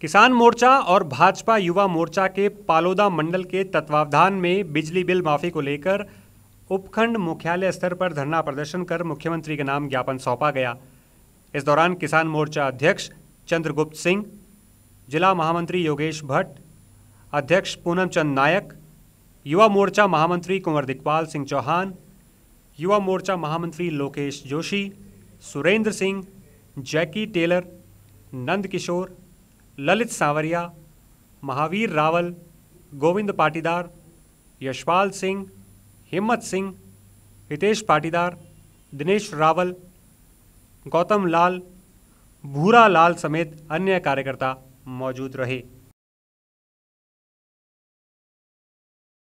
किसान मोर्चा और भाजपा युवा मोर्चा के पालोदा मंडल के तत्वावधान में बिजली बिल माफी को लेकर उपखंड मुख्यालय स्तर पर धरना प्रदर्शन कर मुख्यमंत्री के नाम ज्ञापन सौंपा गया इस दौरान किसान मोर्चा अध्यक्ष चंद्रगुप्त सिंह जिला महामंत्री योगेश भट्ट अध्यक्ष पूनम चंद नायक युवा मोर्चा महामंत्री कुंवर दिकपाल सिंह चौहान युवा मोर्चा महामंत्री लोकेश जोशी सुरेंद्र सिंह जैकी टेलर नंद किशोर ललित सांवरिया महावीर रावल गोविंद पाटीदार यशपाल सिंह हिम्मत सिंह हितेश पाटीदार दिनेश रावल गौतम लाल भूरा लाल समेत अन्य कार्यकर्ता मौजूद रहे